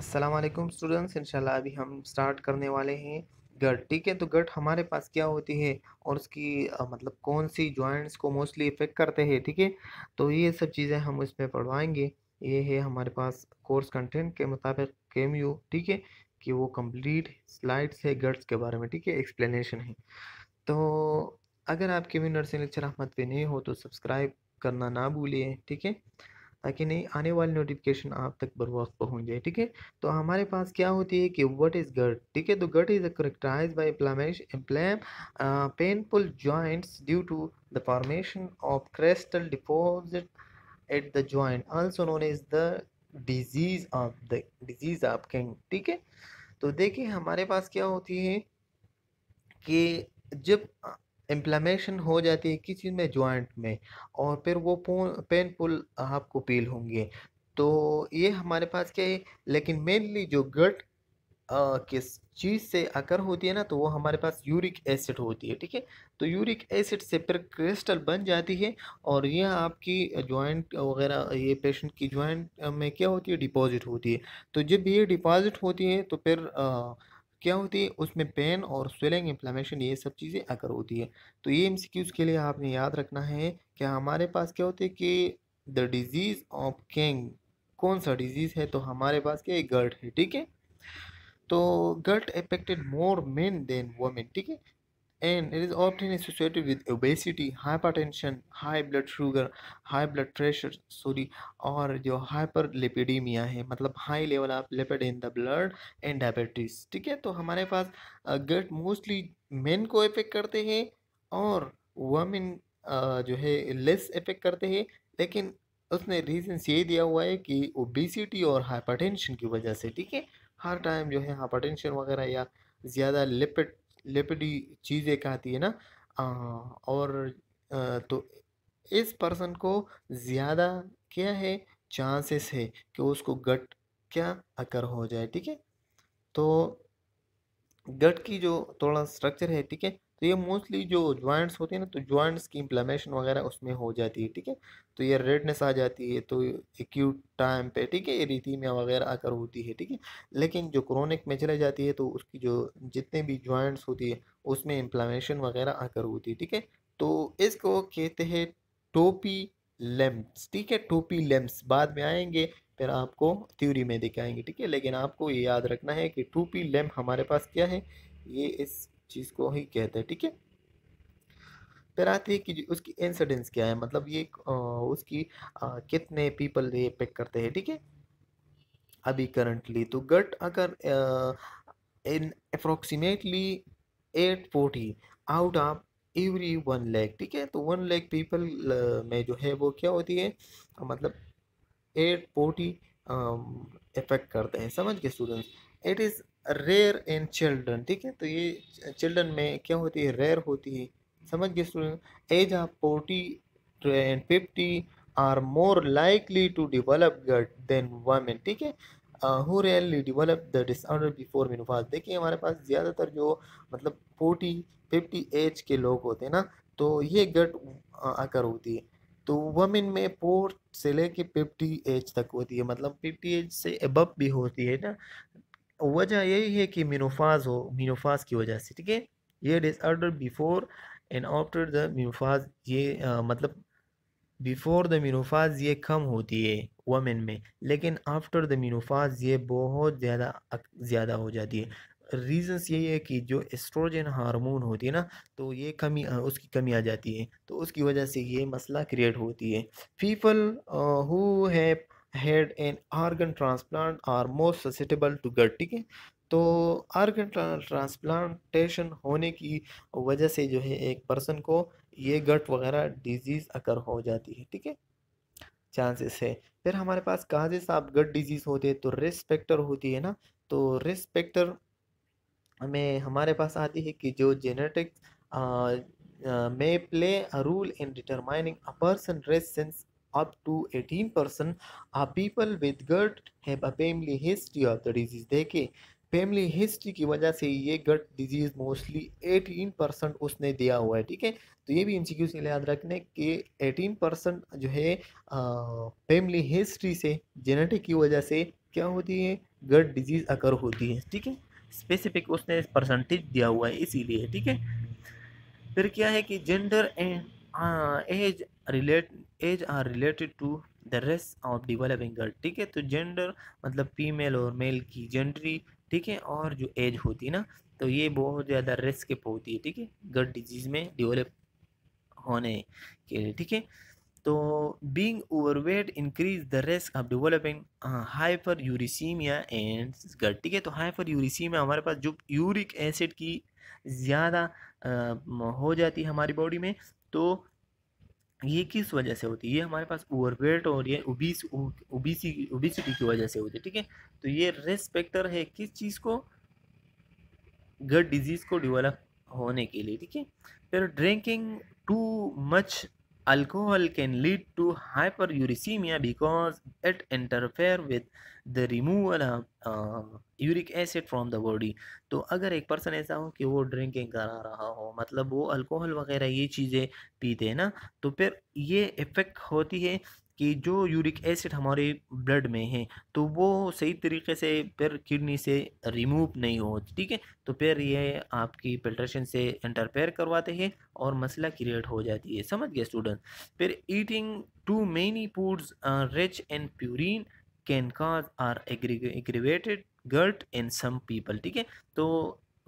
Aslam students इंशाल्लाह अभी हम स्टार्ट करने वाले हैं गट ठीक है तो गट हमारे पास क्या होती है और उसकी आ, मतलब कौन सी जॉइंट्स को मोस्टली इफेक्ट करते हैं ठीक है थीके? तो ये सब चीज़ें हम इसमें पढ़वाएंगे ये है हमारे पास कोर्स कंटेंट के मुताबिक केम यू ठीक है कि वो कंप्लीट स्लाइड्स है गट्स के बारे में ठीक है एक्सप्लेनेशन है तो अगर आप भी नर्सिंग लेक्चर अहमद पे नहीं हो तो सब्सक्राइब करना ना भूलिए ठीक है ताकि नई आने वाली नोटिफिकेशन आप तक बर वक्त पहुँच जाए ठीक है तो हमारे पास क्या होती है कि वट इज़ गट ठीक है तो gout is characterize by inflamed painful joints due to the formation of crystal deposit at the joint also known is the disease of the disease of king ठीक है तो देखिए हमारे पास क्या होती है कि जब इम्प्लामेशन हो जाती है किसी चीज़ में जॉइंट में और फिर वो पेनफुल आपको फील होंगे तो ये हमारे पास क्या है लेकिन मेनली जो गट किस चीज़ से आकर होती है ना तो वो हमारे पास यूरिक एसिड होती है ठीक है तो यूरिक एसिड से फिर क्रिस्टल बन जाती है और यह आपकी जॉइंट वगैरह ये पेशेंट की जॉइंट में क्या होती है डिपॉजिट होती है तो जब ये डिपॉजिट होती है तो फिर आ, क्या होती है उसमें पेन और स्वेलिंग इन्फ्लामेशन ये सब चीज़ें अगर होती है तो ये एम के लिए आपने याद रखना है कि हमारे पास क्या होते है कि द डिज़ीज़ ऑफ किंग कौन सा डिज़ीज़ है तो हमारे पास क्या गर्ट है ठीक है तो gout affected more men than women ठीक है and it is often associated with obesity hypertension high blood sugar high blood pressure sorry और जो हाइपरलिपिडीमिया है मतलब high level of lipid in the blood and diabetes ठीक है तो हमारे पास गट मोस्टली मेन को इफेक्ट करते हैं और वमेन जो है लेस इफेक्ट करते हैं लेकिन उसने रीजन्स ये दिया हुआ है कि ओबेसिटी और हाइपरटेंशन की वजह से ठीक है हर टाइम जो है हाइपरटेंशन वगैरह या ज़्यादा लिपिड लिपिडी चीज़ें कहती है ना आ, और आ, तो इस पर्सन को ज़्यादा क्या है चांसेस है कि उसको गट क्या अकर हो जाए ठीक है तो गट की जो थोड़ा स्ट्रक्चर है ठीक है तो ये मोस्टली जो जॉइंट्स होते हैं ना तो जॉइंट्स की इम्प्लामेशन वगैरह उसमें हो जाती है ठीक है तो ये रेडनेस आ जाती है तो एक्यूट टाइम पे ठीक है ये रिथीमिया वगैरह आकर होती है ठीक है लेकिन जो क्रोनिक में चले जाती है तो उसकी जो जितने भी जॉइंट्स होती है उसमें इम्प्लामेशन वगैरह आकर होती है ठीक है तो इसको कहते हैं टोपी लेम्स ठीक है टोपी लेम्स बाद में आएंगे फिर आपको थ्योरी में दिखाएंगे ठीक है लेकिन आपको ये याद रखना है कि टोपी लेम हमारे पास क्या है ये इस चीज़ को ही कहते हैं ठीक है फिर आती है कि उसकी इंसिडेंस क्या है मतलब ये उसकी कितने पीपल ये पिक करते हैं ठीक है अभी करंटली तो गट अगर in approximately eight forty out of every one lakh ठीक है तो वन लैख पीपल में जो है वो क्या होती है मतलब एट फोर्टी इफेक्ट करते हैं समझ के students it is rare in children ठीक है तो ये चिल्ड्रन में क्या होती है रेयर होती है समझ गए student age of forty and fifty are more likely to develop gout than women ठीक है who rarely develop the disorder before menopause देखिए हमारे पास ज़्यादातर जो मतलब फोर्टी फिफ्टी एज के लोग होते हैं ना तो ये गट uh, आकर होती है तो वमेन में फोर से लेके फिफ्टी एज तक होती है मतलब फिफ्टी एज से अबब भी होती है ना वजह यही है कि मीनोफाज हो मीनोफाज की वजह से ठीक है ये disorder before and after the menopause ये आ, मतलब बिफोर द मीनोफाज ये कम होती है वमेन में लेकिन आफ्टर द मीनोफाज ये बहुत ज़्यादा ज़्यादा हो जाती है रीजंस यही है कि जो एस्ट्रोजन हार्मोन होती है ना तो ये कमी उसकी कमी आ जाती है तो उसकी वजह से ये मसला क्रिएट होती है people who have had and organ transplant are most susceptible to gout ठीक है तो आर्गन ट्रांसप्लांटेशन होने की वजह से जो है एक पर्सन को ये गट वगैरह डिजीज़ अकर हो जाती है ठीक है चांसेस है फिर हमारे पास काजेस आप गट डिजीज़ होते हैं तो रिस्पेक्टर होती है ना तो रिस्पेक्टर में हमारे पास आती है कि जो genetics may play a role in determining a person risk since up to 18% are people with GERD have a family history of the disease देखे फैमिली हिस्ट्री की वजह से ये गट डिजीज़ मोस्टली 18 परसेंट उसने दिया हुआ है ठीक है तो ये भी इन से याद रखने कि 18 परसेंट जो है फैमिली हिस्ट्री से जेनेटिक की वजह से क्या होती है गट डिजीज़ अकर होती है ठीक है स्पेसिफिक उसने परसेंटेज दिया हुआ है इसीलिए ठीक है फिर क्या है कि gender and age relate age are related to the risk of developing gout ठीक है तो जेंडर मतलब फीमेल और मेल की जेंडरी ठीक है और जो एज होती है ना तो ये बहुत ज़्यादा रेस के होती है ठीक है गट डिजीज़ में डिवेलप होने के लिए ठीक है तो being overweight increase the risk of developing hyperuricemia and gout ठीक है तो हाइपर यूरिसीमिया हमारे पास जो यूरिक एसिड की ज़्यादा uh, हो जाती है हमारी बॉडी में तो ये किस वजह से होती है ये हमारे पास ओवरवेट और ये ओबीस ओबीसी ओबीसीटी की वजह से होती है ठीक है तो ये रेस्पेक्टर है किस चीज़ को गट डिजीज़ को डिवेलप होने के लिए ठीक है फिर drinking too much alcohol can lead to hyperuricemia because it interfere with the removal of uh, uric acid from the body तो अगर एक person ऐसा हो कि वो drinking करा रहा हो मतलब वो alcohol वगैरह ये चीज़ें पीते हैं ना तो फिर ये effect होती है कि जो यूरिक एसिड हमारे ब्लड में है तो वो सही तरीके से फिर किडनी से रिमूव नहीं हो ठीक है तो फिर ये आपकी फिल्ट्रेशन से इंटरफेयर करवाते हैं और मसला क्रिएट हो जाती है समझ गए स्टूडेंट फिर eating too many foods rich and purine can cause or aggravated gout in some people ठीक है तो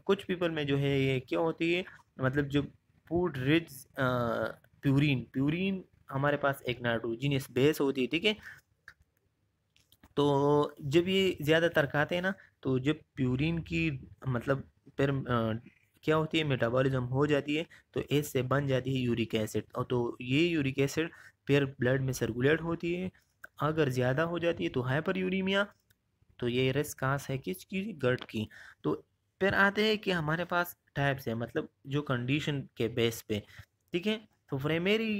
कुछ पीपल में जो है ये क्या होती है मतलब जो फूड रिच प्यूरिन प्यूरिन हमारे पास एक नाइट्रोजीनियस बेस होती है ठीक है तो जब ये ज़्यादातर खाते हैं ना तो जब प्यूरिन की मतलब फिर क्या होती है मेटाबॉलिज्म हो जाती है तो इससे बन जाती है यूरिक एसिड और तो ये यूरिक एसिड फिर ब्लड में सर्कुलेट होती है अगर ज़्यादा हो जाती है तो हाइपर यूरीमिया तो ये रिस्क कहाँ है किस की गर्ट की तो फिर आते हैं कि हमारे पास टाइप्स है मतलब जो कंडीशन के बेस पे ठीक है तो प्राइमेरी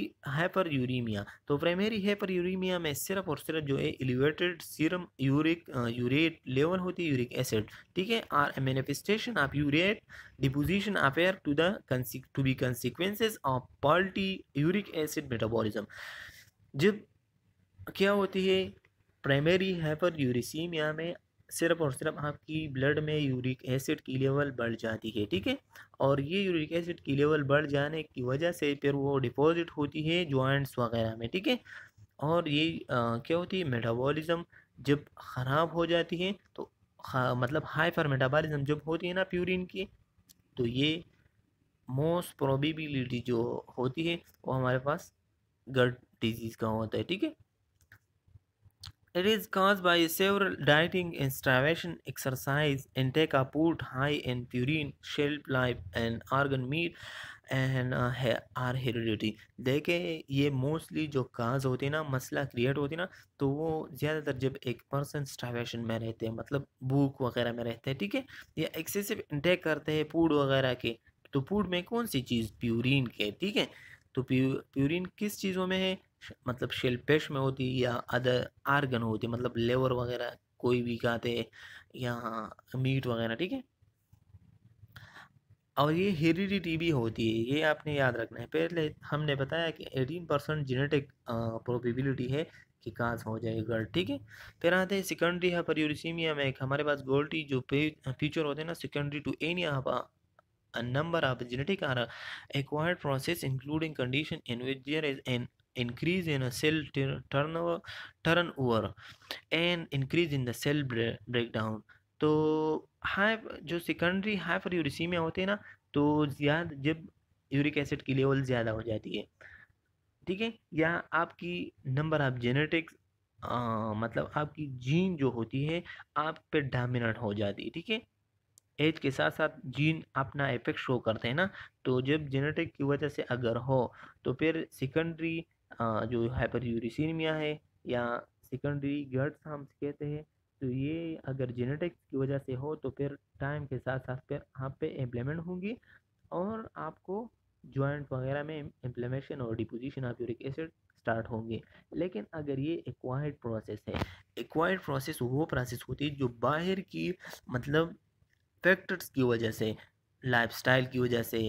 यूरीमिया तो प्राइमेरी यूरीमिया में सिर्फ और सिर्फ जो है elevated serum uric urate level होती है यूरिक एसिड ठीक है or manifestation of urate deposition appear to to to be consequences of faulty uric acid metabolism जब क्या होती है प्राइमरी हाइपर यूरिसीमिया में सिर्फ और सिर्फ आपकी ब्लड में यूरिक एसिड की लेवल बढ़ जाती है ठीक है और ये यूरिक एसिड की लेवल बढ़ जाने की वजह से फिर वो डिपॉजिट होती है जॉइंट्स वगैरह में ठीक है और ये आ, क्या होती है मेटाबॉलिज्म जब ख़राब हो जाती है तो मतलब हाइपर मेटाबॉलिज्म जब होती है ना प्यूरिन की तो ये मोस्ट प्रोबेबिलिटी जो होती है वो हमारे पास गट डिजीज़ का होता है ठीक है It is caused by several dieting, and starvation, exercise, intake of food high in purine, shelf life, and organ meat and uh, are heredity देखे ये mostly जो cause होती है ना मसला create होती है ना तो वो ज़्यादातर जब एक person starvation में रहते हैं मतलब भूख वगैरह में रहते हैं ठीक है या excessive intake करते हैं food वगैरह के तो food में कौन सी चीज़ purine के ठीक है तो प्यू प्यूरिन किस चीज़ों में है मतलब शेलपेश में होती या अदर आर्गन होती मतलब लेवर वगैरह कोई भी खाते या मीट वगैरह ठीक है और ये हेरिडिटी भी होती है ये आपने याद रखना है पहले हमने बताया कि एटीन परसेंट जेनेटिक प्रोबेबिलिटी है कि कांस हो जाए गर्ल ठीक है फिर आते हैं सेकेंडरी है परियोसीमिया में हमारे पास गोल्टी जो फ्यूचर होते हैं ना secondary to any per number of genetic or acquired process including condition in which there is an increase in a cell turnover turnover and increase in the cell breakdown तो high जो secondary hyperuricemia होते हैं ना तो ज़्यादा जब uric acid की level ज़्यादा हो जाती है ठीक है या आपकी नंबर आप जेनेटिक्स मतलब आपकी जीन जो होती है आप पे डामिनेंट हो जाती है ठीक है एज के साथ साथ जीन अपना इफेक्ट शो करते हैं ना तो जब जेनेटिक की वजह से अगर हो तो फिर सेकेंडरी जो हाइपर यूरिसीमिया है या सेकेंडरी गर्ड्स हम कहते हैं तो ये अगर जेनेटिक्स की वजह से हो तो फिर टाइम के साथ साथ फिर आप पे इम्प्लीमेंट होंगी और आपको जॉइंट वगैरह में इम्प्लेमेशन और deposition of uric acid start होंगे लेकिन अगर ये एक्वायर्ड प्रोसेस है एक्वायर्ड प्रोसेस वो प्रोसेस होती है जो बाहर की मतलब फैक्टर्स की वजह से लाइफस्टाइल की वजह से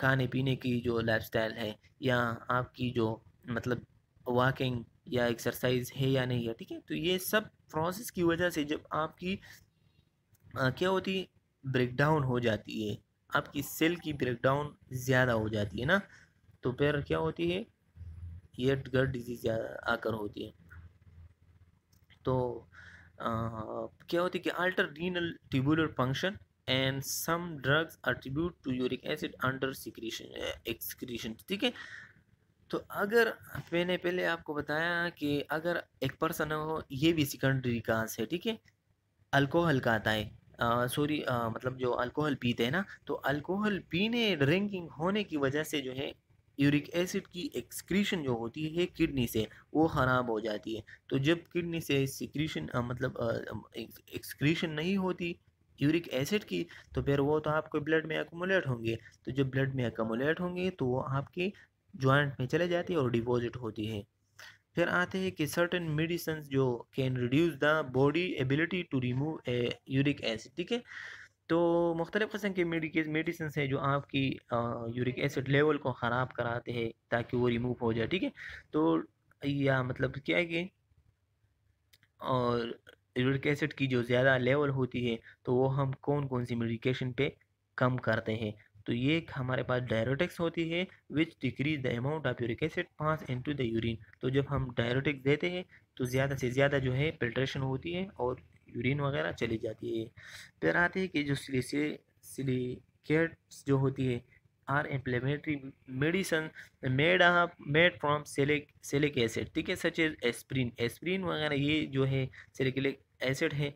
खाने पीने की जो लाइफ है या आपकी जो मतलब वॉकिंग या एक्सरसाइज है या नहीं है ठीक है तो ये सब प्रोसेस की वजह से जब आपकी आ, क्या होती ब्रेकडाउन हो जाती है आपकी सेल की ब्रेकडाउन ज़्यादा हो जाती है ना तो फिर क्या होती है ये गट डिजीज़ आकर होती है तो आ, क्या होती है कि alter renal tubular function and some drugs attribute to uric acid under secretion excretion ठीक है तो अगर मैंने पहले आपको बताया कि अगर एक पर्सन हो ये भी सेकेंडरी काज है ठीक है अल्कोहल का आता है सॉरी मतलब जो अल्कोहल पीते हैं ना तो अल्कोहल पीने ड्रिंकिंग होने की वजह से जो है यूरिक एसिड की एक्सक्रीशन जो होती है किडनी से वो ख़राब हो जाती है तो जब किडनी से सिक्रीशन मतलब एक्सक्रीशन नहीं होती यूरिक एसिड की तो फिर वो तो आपके ब्लड में एकोमोलेट होंगे तो जब ब्लड में एकोमोलेट होंगे तो वो आपके जॉइंट में चले जाती है और डिपॉजिट होती है फिर आते हैं कि सर्टन मेडिसन जो can reduce the body ability to remove a uric acid ठीक है तो मुख्तलिफ़ कस्म के मेडिसन हैं जो आपकी यूरिक एसिड लेवल को ख़राब कराते हैं ताकि वो रिमूव हो जाए ठीक है तो या मतलब क्या है कि और यूरिक एसिड की जो ज़्यादा लेवल होती है तो वो हम कौन कौन सी मेडिकेशन पे कम करते हैं तो ये हमारे पास डायरोटिक्स होती है which decrease the amount of uric acid pass into the urine तो जब हम डायरोटिक्स देते हैं तो ज़्यादा से ज़्यादा जो है फिल्ट्रेशन होती है और यूरिन वगैरह चली जाती है फिर आते हैं कि जो सिलिसे सिलिकेट्स जो होती है are inflammatory medicine made made from salicylic salicylic acid ठीक है सच एज एस्प्रीन एस्प्रीन वगैरह ये जो है सिलिकलिक एसिड है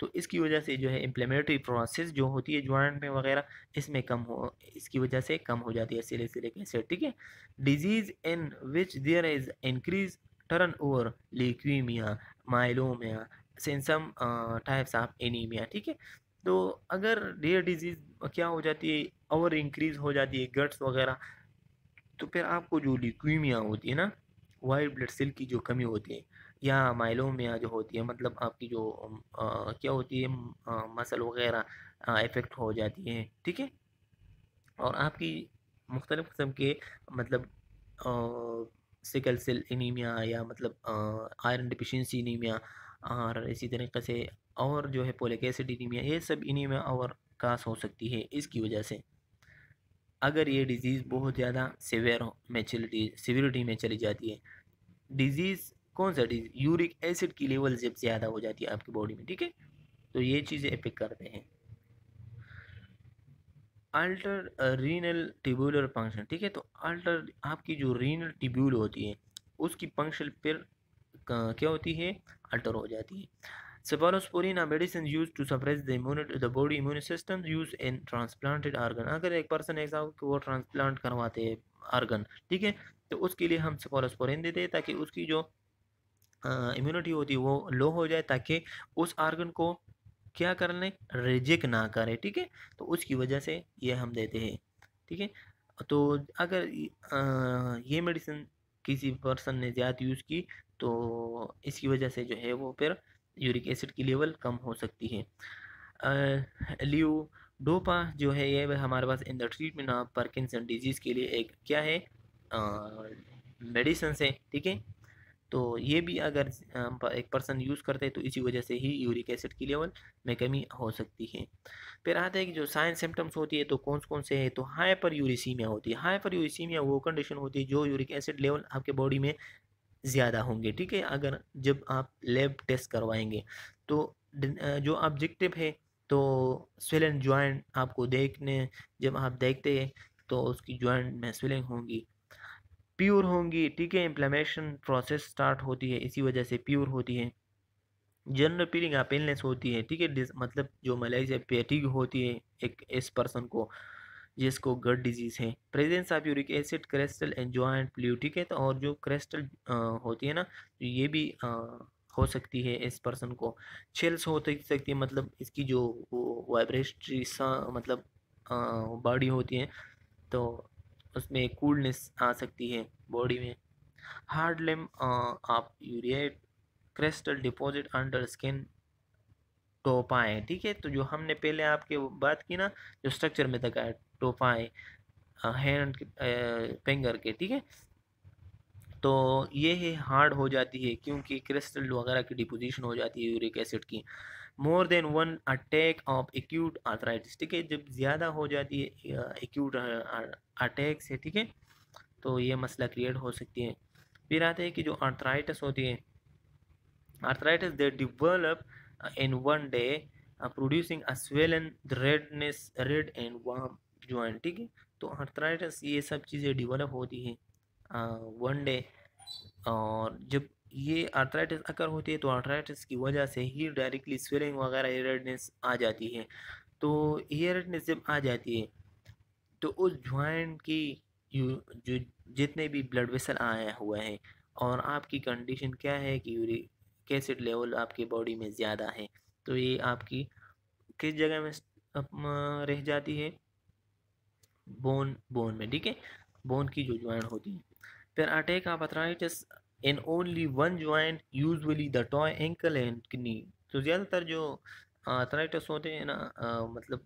तो इसकी वजह से जो है इम्प्लेमेटरी प्रोसेस जो होती है ज्वाइंट में वगैरह इसमें कम हो इसकी वजह से कम हो जाती है सिलिसिलिक एसिड ठीक है disease in which there is increase turn over leukemia myeloma some types of anemia ठीक है तो अगर रेयर डिजीज़ क्या हो जाती है ओवर इंक्रीज हो जाती है गट्स वगैरह तो फिर आपको जो लिक्वीमिया होती है ना वाइट ब्लड सेल की जो कमी होती है या माइलोमिया जो होती है मतलब आपकी जो आ, क्या होती है मसल वगैरह इफ़ेक्ट हो जाती है ठीक है और आपकी मुख्तलिफ़ कस्म के मतलब सिकल सेल एनीमिया या मतलब आयरन डिफिशेंसी एनीमिया और इसी तरीके से और जो है पोलिक एसिड एनीमिया ये सब एनीमिया और कास हो सकती है इसकी वजह से अगर ये डिज़ीज़ बहुत ज़्यादा सिवियर मेचलिटी चली सिवियरिटी में चली जाती है डिज़ीज़ कौन सा डिजीज यूरिक एसिड की लेवल जब ज़्यादा हो जाती है आपकी बॉडी में ठीक है तो ये चीज़ें इफेक्ट करते हैं अल्टर रीनल टिब्यूलर फंक्शन ठीक है तो अल्टर आपकी जो रीनल टिब्यूल होती है उसकी फंक्शन फिर क्या होती है अल्टर हो जाती है cephalosporin medicine use to suppress the immunity the body immune system use in transplanted organ अगर एक पर्सन ऐसा हो कि वो ट्रांसप्लांट करवाते हैं आर्गन ठीक है तो उसके लिए हम सेफालोस्पोरिन देते हैं ताकि उसकी जो इम्यूनिटी होती है वो लो हो जाए ताकि उस आर्गन को क्या कर लें रिजेक्ट ना करें ठीक है तो उसकी वजह से ये हम देते हैं ठीक है तो अगर ये मेडिसिन किसी पर्सन ने ज़्यादा यूज़ की तो इसकी वजह से जो है वो फिर यूरिक एसिड की लेवल कम हो सकती है लियो डोपा जो है ये हमारे पास in the treatment of Parkinson disease के लिए एक क्या है मेडिसन से ठीक है तो ये भी अगर एक पर्सन यूज़ करते हैं तो इसी वजह से ही यूरिक एसिड की लेवल में कमी हो सकती है फिर आता है कि जो साइन सिम्टम्स तो तो होती है तो कौन कौन से है तो हाइपर यूरिसीमिया होती है हाइपर यूरिसीमिया वो कंडीशन होती है जो यूरिक एसिड लेवल आपके बॉडी में ज़्यादा होंगे ठीक है अगर जब आप लेब टेस्ट करवाएंगे तो जो ऑब्जेक्टिव है तो स्वेलन ज्वाइंट आपको देखने जब आप देखते हैं तो उसकी ज्वाइंट में स्वेलिंग होंगी प्योर होंगी ठीक है इंफ्लेमेशन प्रोसेस स्टार्ट होती है इसी वजह से प्योर होती है जनरल पीलिंग या पेनलेस होती है ठीक है मतलब जो मलेरिया पेटिग होती है एक इस पर्सन को जिसको गट डिजीज़ है presence of uric acid crystal and joint ठीक है तो और जो क्रिस्टल होती है ना तो ये भी आ, हो सकती है इस पर्सन को चिल्स हो तो सकती है मतलब इसकी जो वाइब्रेटरी मतलब बॉडी होती है तो उसमें कूलनेस आ सकती है बॉडी में हार्ड लेम आप urate crystal deposit under skin tophi ठीक है तो जो हमने पहले आपके बात की ना जो स्ट्रक्चर में तक टोपाएँ हैंड फिंगर के ठीक है तो ये है हार्ड हो जाती है क्योंकि क्रिस्टल वगैरह की डिपोजिशन हो जाती है यूरिक एसिड की more than one attack of acute arthritis ठीक है जब ज़्यादा हो जाती है एक्यूट अटैक से ठीक है तो ये मसला क्रिएट हो सकती है फिर आते हैं कि जो आर्थराइटिस होती है arthritis they develop in one day producing a an redness red and warm joint ठीक है तो आर्थराइटिस ये सब चीज़ें डिवेलप होती हैं वन डे और जब ये आर्थराइटिस अगर होती है तो आर्थराइटिस की वजह से ही डायरेक्टली स्वेलिंग वगैरह एयरनेस आ जाती है तो एयरनेस जब आ जाती है तो उस ज्वाइंट की जो जितने भी ब्लड वेसल आया हुआ है और आपकी कंडीशन क्या है कि यूरिक एसिड लेवल आपके बॉडी में ज़्यादा है तो ये आपकी किस जगह में रह जाती है बोन बोन में ठीक है बोन की जो ज्वाइंट होती है फिर attack of arthritis in only one joint usually the toe ankle and kidney तो ज़्यादातर जो अथराइटस होते हैं ना आ, मतलब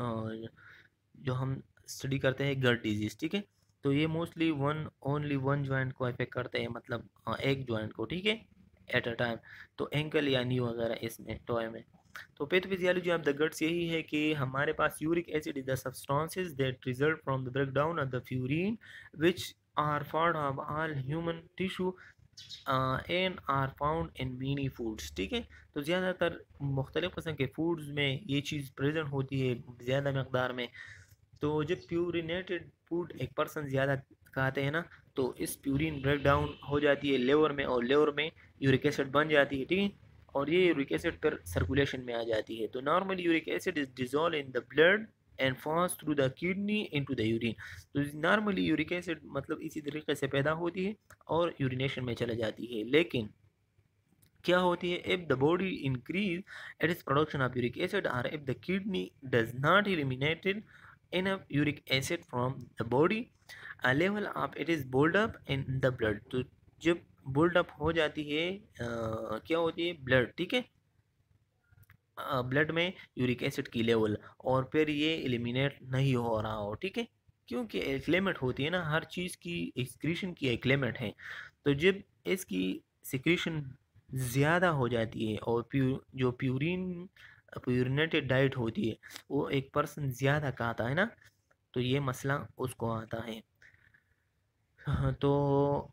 आ, जो हम स्टडी करते हैं गर्ट डिजीज़ ठीक है तो ये mostly one only one joint को अफेक्ट करते हैं मतलब आ, एक जॉइंट को ठीक है एट अ टाइम तो एंकल या नी वगैरह इसमें टॉय में तो पैथोफिजियोलॉजी ऑफ द गट्स यही है कि हमारे पास uric acid is the substances that result from the breakdown of the purine which are part of all human tissue and are found in many foods ठीक है तो ज़्यादातर मुख्तलिफ़ कस्म के फूड्स में ये चीज़ प्रेजेंट होती है ज़्यादा मकदार में तो जब प्यूरिनेटेड फूड एक पर्सन ज़्यादा खाते हैं ना तो इस प्यूरिन ब्रेक डाउन हो जाती है लेवर में और लेवर में यूरिक एसिड बन जाती है ठीक है और ये यूरिक एसिड फिर सर्कुलेशन में आ जाती है तो normally uric acid is dissolve in the blood and pass through the kidney to the urine तो नॉर्मली यूरिक एसिड मतलब इसी तरीके से पैदा होती है और यूरिनेशन में चले जाती है लेकिन क्या होती है if the body increase at is production of uric acid or if the kidney does not eliminated in uric acid from the body a level up it is build up in the blood तो जब bold up हो जाती है आ, क्या होती है blood ठीक है ब्लड में यूरिक एसिड की लेवल और फिर ये एलिमिनेट नहीं हो रहा हो ठीक है क्योंकि एक्लेमेट होती है ना हर चीज़ की एक्सक्रीशन की एक्लेमेट है तो जब इसकी सिक्रीशन ज़्यादा हो जाती है और प्यू जो प्यूरिन प्यूरिनेटेड डाइट होती है वो एक पर्सन ज़्यादा का आता है ना तो ये मसला उसको आता है हाँ, तो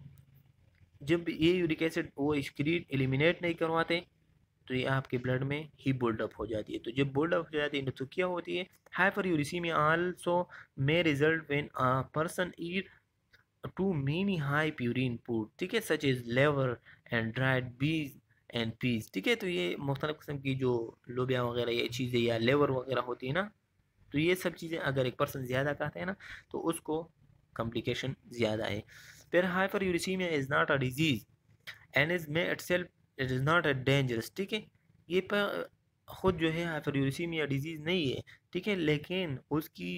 जब ये यूरिक एसिड वो स्क्रीन एलिमिनेट नहीं करवाते तो ये आपके ब्लड में ही बिल्डअप हो जाती है तो जब बिल्डअप हो जाती है तो क्या होती है hyperuricemia also may result when a person eat too many high purine food ठीक है such is liver and dried beans and peas ठीक है तो ये मुख्तलिफ़ किस्म की जो लोबिया वगैरह ये चीज़ें या लेवर वगैरह होती है ना तो ये सब चीज़ें अगर एक पर्सन ज़्यादा कहते हैं ना तो उसको कम्प्लिकेशन ज़्यादा है फिर hyperuricemia is not a disease and is may itself it is not a dangerous ठीक है ये पर खुद जो है हाइपरयूसीमिया डिजीज़ नहीं है ठीक है लेकिन उसकी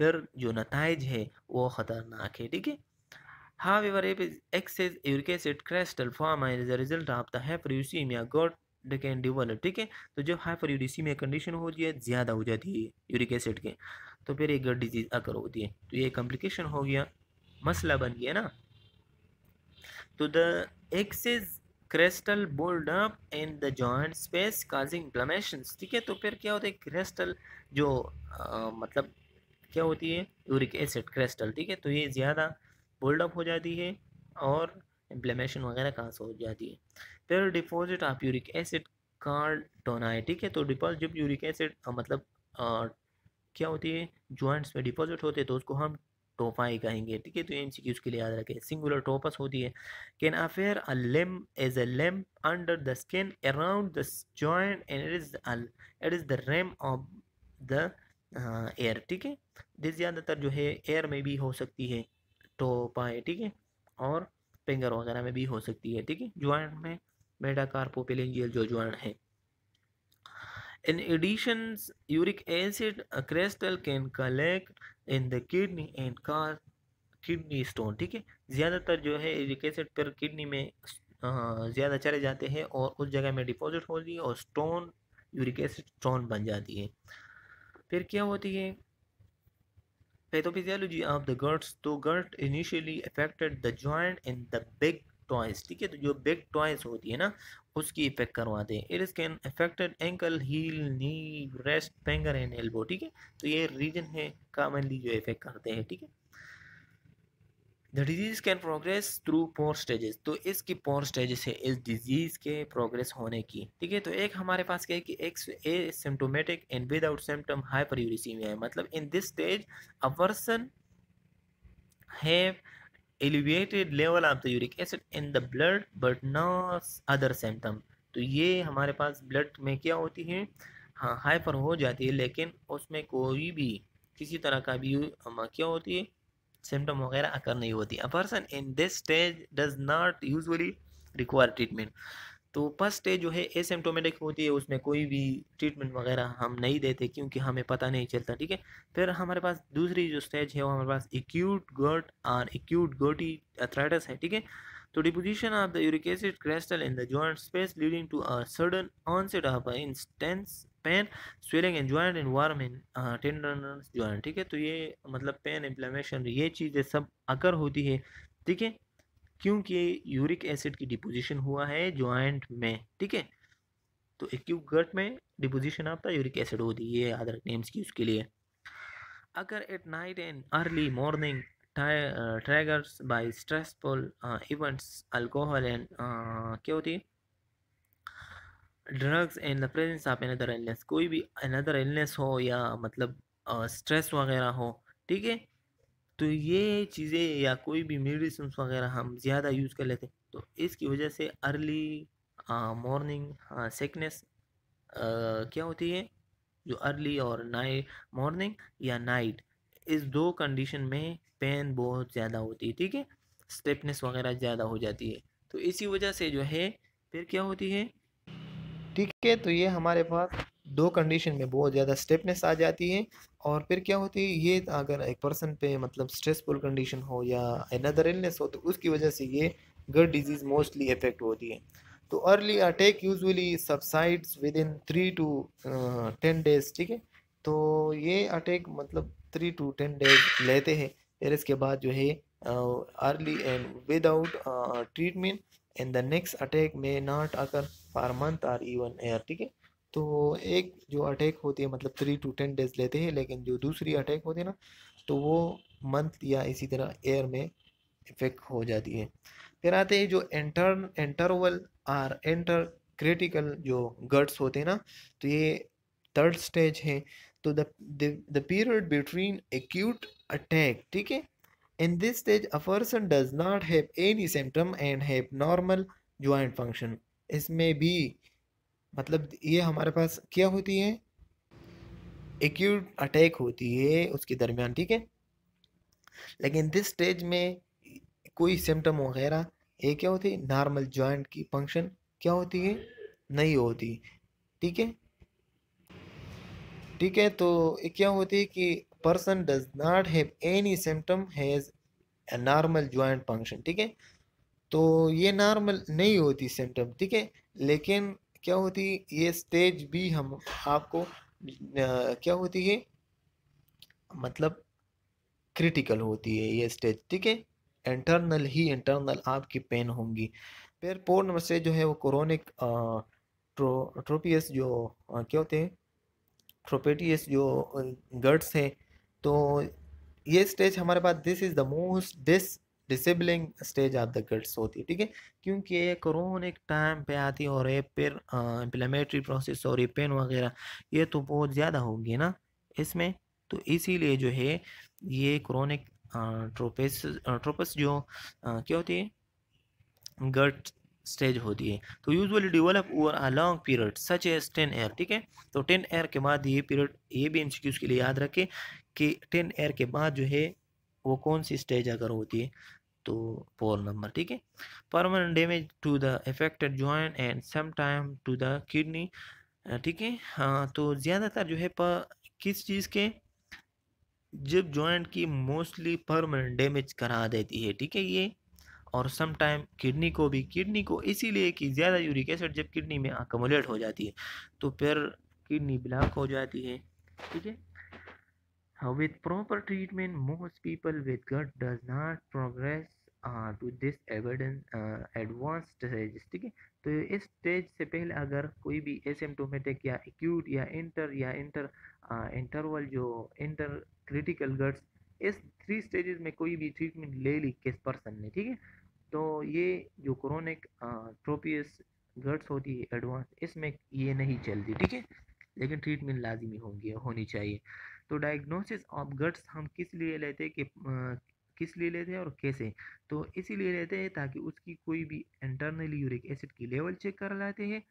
पर जो नतज है वो ख़तरनाक है ठीक है However, if excess uric crystal form as a result of the hyperuricemia, God can develop ठीक है तो जब यूरिसीमिया कंडीशन हो जाए ज़्यादा हो जाती है यूरिक एसिड के तो फिर एक गड डिजीज़ अकर होती है तो ये कॉम्प्लिकेशन हो गया मसला बन गया ना तो the excess crystal build up in the joint space causing inflammation ठीक है तो फिर क्या होता है क्रिस्टल जो आ, मतलब क्या होती है यूरिक एसिड क्रिस्टल ठीक है तो ये ज़्यादा बोल्ड अप हो जाती है और इम्प्लेमेशन वगैरह कहाँ से हो जाती है फिर डिपॉजिट ऑफ यूरिक एसिड है ठीक है तो डिपॉजिट जब यूरिक एसिड मतलब आ, क्या होती है जॉइंट्स में डिपॉजिट होते हैं तो उसको हम टोपा ही कहेंगे ठीक है तो एम सी के लिए याद रखें सिंगुलर टोपस होती है can appear a lump as a lump under the skin around the joint and it is it is the rim of the ear ठीक है जिस ज़्यादातर जो है एयर में भी हो सकती है टोपा है ठीक है और फिंगर वगैरह में भी हो सकती है ठीक है ज्वाइंट में मेडा कार्पोपेलेंजियल जो ज्वाइंट है in addition uric acid crystal can collect in the kidney and cause kidney stone ठीक है ज़्यादातर जो है एजुकेटेड पर किडनी में ज़्यादा चले जाते हैं और उस जगह में डिपॉजिट होती है और स्टोन यूरिक एसिड स्टोन बन जाती है फिर क्या होती है पैथोफिजियोलॉजी ऑफ द गर्ट्स तो gout initially affected the joint in the big toes ठीक है तो जो बिग टॉयज होती है ना उसकी इफेक्ट करवा दें it is can affected ankle heel knee wrist finger and elbow ठीक है तो ये रीजन है कॉमनली जो इफेक्ट करते हैं ठीक है the disease can progress through four stages तो इसकी पोर स्टेजेस है इस डिजीज़ के प्रोग्रेस होने की ठीक है तो एक हमारे पास क्या है कि एक asymptomatic and without symptom hyperuricemia है मतलब in this stage a person have elevated level of the uric acid in the blood but not other symptom तो ये हमारे पास ब्लड में क्या होती है हाँ हाइपर हो जाती है लेकिन उसमें कोई भी किसी तरह का भी क्या होती है सिम्टम वगैरह अकर नहीं होती a person in this stage does not usually require treatment तो फर्स्ट स्टेज जो है एसिम्टोमेटिक होती है उसमें कोई भी ट्रीटमेंट वगैरह हम नहीं देते क्योंकि हमें पता नहीं चलता ठीक है फिर हमारे पास दूसरी जो स्टेज है वो हमारे पास एक्यूट गर्ट और एक्यूट गोटी अथराइटिस है ठीक है तो deposition of the uric acid crystal in the joint space leading to a sudden onset of intense pain swelling in joint in warm in tenderness joint ठीक है तो ये मतलब पेन इंफ्लेमेशन ये चीज़ें सब अगर होती है ठीक है क्योंकि यूरिक एसिड की डिपोजिशन हुआ है ज्वाइंट में ठीक है तो एक्यूट गट में डिपोजिशन आपका यूरिक एसिड होती है याद रखते हैं इसकी उसके लिए अगर at night and early morning triggers by stressful events alcohol and क्या होती drugs and the presence of another illness कोई भी अनदर इलनेस हो या मतलब स्ट्रेस uh, वगैरह हो ठीक है तो ये चीज़ें या कोई भी मेडिसिन वगैरह हम ज़्यादा यूज़ कर लेते हैं तो इसकी वजह से अर्ली मॉर्निंग सिकनेस क्या होती है जो अर्ली और नाइट मॉर्निंग या नाइट इस दो कंडीशन में पेन बहुत ज़्यादा होती है ठीक है स्टेपनेस वगैरह ज़्यादा हो जाती है तो इसी वजह से जो है फिर क्या होती है ठीक है तो ये हमारे पास दो कंडीशन में बहुत ज़्यादा स्टेपनेस आ जाती है और फिर क्या होती है ये अगर एक पर्सन पे मतलब स्ट्रेसफुल कंडीशन हो या अनदर इलनेस हो तो उसकी वजह से ये गट डिजीज़ मोस्टली इफेक्ट होती है तो early attack usually subsides within three to ten days ठीक है तो ये अटैक uh, मतलब थ्री टू टेन डेज लेते हैं फिर इसके बाद जो है early and without treatment and the next attack may not occur for month or even year ठीक है तो एक जो अटैक होती है मतलब थ्री टू टेन डेज लेते हैं लेकिन जो दूसरी अटैक होती है ना तो वो मंथ या इसी तरह एयर में इफेक्ट हो जाती है फिर आते हैं जो inter interval or inter critical जो गट्स होते हैं ना तो ये थर्ड स्टेज है तो the period between acute attack ठीक है in this stage a person does not have any symptom and have normal joint function इसमें भी मतलब ये हमारे पास क्या होती है एक्यूट अटैक होती है उसके दरमियान ठीक है लेकिन दिस स्टेज में कोई सिम्टम वगैरह ये क्या होती है नॉर्मल जॉइंट की फंक्शन क्या होती है नहीं होती ठीक है ठीक है तो क्या होती है कि person does not have any symptom has normal joint function ठीक है तो ये नॉर्मल नहीं होती सिम्टम ठीक है लेकिन क्या होती है ये स्टेज भी हम आपको क्या होती है मतलब क्रिटिकल होती है ये स्टेज ठीक है इंटरनल ही इंटरनल आपकी पेन होंगी फिर पूर्ण से जो है वो क्रोनिक ट्रोपियस जो आ, क्या होते हैं ट्रोपेटियस जो गर्ड्स हैं तो ये स्टेज हमारे पास this is the most this disabling stage of the gouts होती है ठीक है क्योंकि ये क्रोनिक टाइम पे आती है और ये फिर इम्प्लामेटरी प्रोसेस और ये पेन वगैरह ये तो बहुत ज़्यादा होगी ना इसमें तो इसीलिए जो है ये क्रोनिक ट्रोपेस ट्रोपस जो आ, क्या होती है गट स्टेज होती है तो usually develop over a long period such as ten year ठीक है तो टेन ईयर के बाद ये पीरियड ये भी इंस्टीट्यूट के लिए याद रखें कि टेन ईयर के बाद जो है वो कौन सी स्टेज अगर होती है तो पोल नंबर ठीक है permanent damage to the affected joint and time to the kidney ठीक है हाँ तो ज़्यादातर जो है किस चीज़ के जब जॉइंट की मोस्टली परमानेंट डैमेज करा देती है ठीक है ये और टाइम किडनी को भी किडनी को इसीलिए कि ज़्यादा यूरिक एसिड जब किडनी में अकोमोलेट हो जाती है तो फिर किडनी ब्लॉक हो जाती है ठीक है Uh, with proper treatment, most people with gut does not progress uh, to this evidence advance stage ठीक है तो इस स्टेज से पहले अगर कोई भी एसिम्टोमेटिक या एक्यूट या इंटर या इंटर इंटरवल uh, जो इंटर क्रिटिकल गट्स इस थ्री स्टेजेस में कोई भी ट्रीटमेंट ले ली किस पर्सन ने ठीक है तो ये जो क्रोनिक ट्रोपियस गट्स होती है एडवांस इसमें ये नहीं चलती ठीक है लेकिन ट्रीटमेंट लाजमी होंगी होनी चाहिए तो डायग्नोसिस ऑफ गट्स हम किस लिए लेते कि किस लिए लेते हैं और कैसे तो इसीलिए लेते हैं ताकि उसकी कोई भी इंटरनल यूरिक एसिड की लेवल चेक कर लेते हैं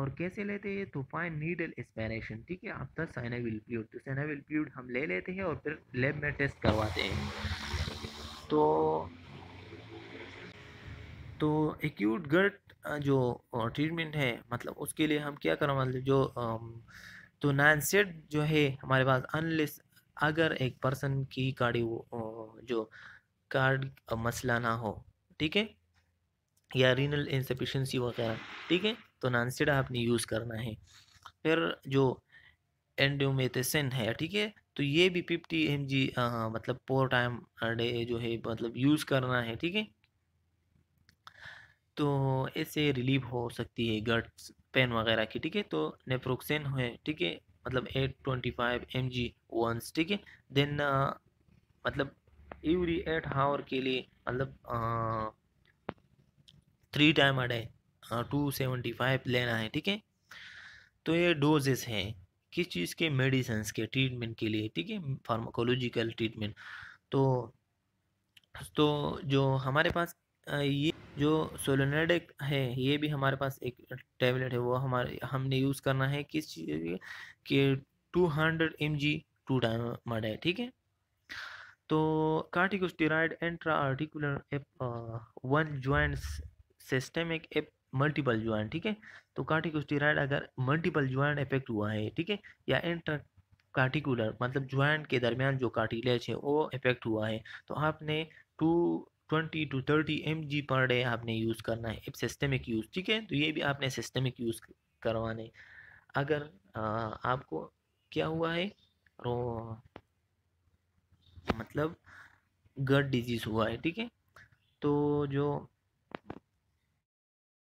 और कैसे लेते हैं तो फाइन नीडल एस्पायरेशन ठीक है आफ्टर साइनाविल प्यूड तो साइनाविल प्यूड हम ले लेते हैं और फिर लैब में टेस्ट करवाते हैं तो तो एक्यूट गट जो ट्रीटमेंट है मतलब उसके लिए हम क्या करवा मतलब जो तो नाइन सेट जो है हमारे पास अनलेस अगर एक पर्सन की गाड़ी जो कार्ड मसला ना हो ठीक है या रीनल इंसफिशेंसी वगैरह ठीक है तो सेट आपने यूज़ करना है फिर जो एंडोमेथेसन है ठीक है तो ये भी फिफ्टी एम जी मतलब पोर टाइम डे जो है मतलब यूज़ करना है ठीक है तो इससे रिलीव हो सकती है गट्स पेन वगैरह की ठीक है तो नेप्रोक्सेन है ठीक है मतलब at twenty five M G once ठीक है देन मतलब एवरी एट हावर के लिए मतलब three time a day two seventy five लेना है ठीक है तो ये डोजेस हैं किस चीज़ के मेडिसिन के ट्रीटमेंट के लिए ठीक है फार्माकोलॉजिकल ट्रीटमेंट तो तो जो हमारे पास ये जो सोलोनेडिक है ये भी हमारे पास एक टैबलेट है वो हमारे हमने यूज़ करना है किस चीज़ के two hundred M G two डायमाड है ठीक है तो corticosteroid intra articular if one joint system एक एप मल्टीपल ज्वाइंट ठीक है तो कार्टिकोस्टेराइड अगर मल्टीपल ज्वाइंट इफेक्ट हुआ है ठीक है या एंट्रा कार्टिकुलर मतलब ज्वाइंट के दरमियान जो कार्टिलेज है वो इफेक्ट हुआ है तो आपने to twenty to thirty M G per day आपने यूज़ करना है इफ सिस्टमिक यूज़ ठीक है तो ये भी आपने सिस्टमिक यूज़ करवाने अगर आ, आपको क्या हुआ है रो मतलब गट डिजीज़ हुआ है ठीक है तो जो